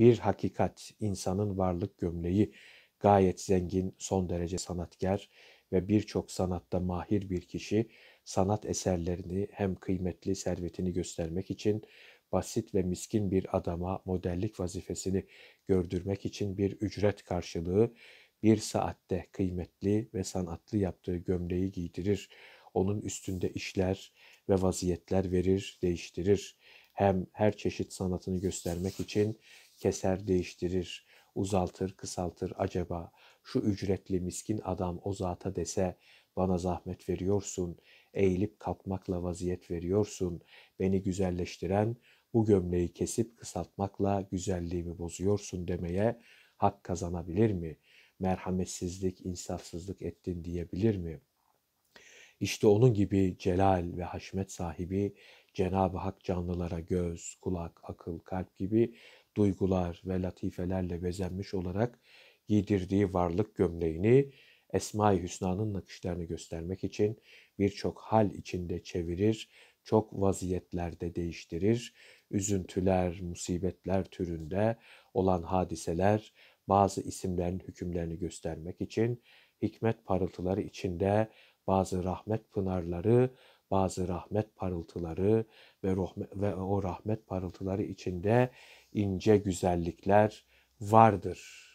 bir hakikat, insanın varlık gömleği, gayet zengin, son derece sanatkar ve birçok sanatta mahir bir kişi, sanat eserlerini hem kıymetli servetini göstermek için, basit ve miskin bir adama modellik vazifesini gördürmek için bir ücret karşılığı, bir saatte kıymetli ve sanatlı yaptığı gömleği giydirir, onun üstünde işler ve vaziyetler verir, değiştirir.'' hem her çeşit sanatını göstermek için keser değiştirir, uzaltır, kısaltır acaba şu ücretli miskin adam o zata dese bana zahmet veriyorsun, eğilip kalkmakla vaziyet veriyorsun, beni güzelleştiren bu gömleği kesip kısaltmakla güzelliğimi bozuyorsun demeye hak kazanabilir mi? Merhametsizlik, insafsızlık ettin diyebilir mi?'' İşte onun gibi celal ve haşmet sahibi Cenab-ı Hak canlılara göz, kulak, akıl, kalp gibi duygular ve latifelerle bezenmiş olarak giydirdiği varlık gömleğini Esma-i Hüsna'nın nakışlarını göstermek için birçok hal içinde çevirir, çok vaziyetlerde değiştirir, üzüntüler, musibetler türünde olan hadiseler bazı isimlerin hükümlerini göstermek için hikmet parıltıları içinde bazı rahmet pınarları, bazı rahmet parıltıları ve, ve o rahmet parıltıları içinde ince güzellikler vardır.''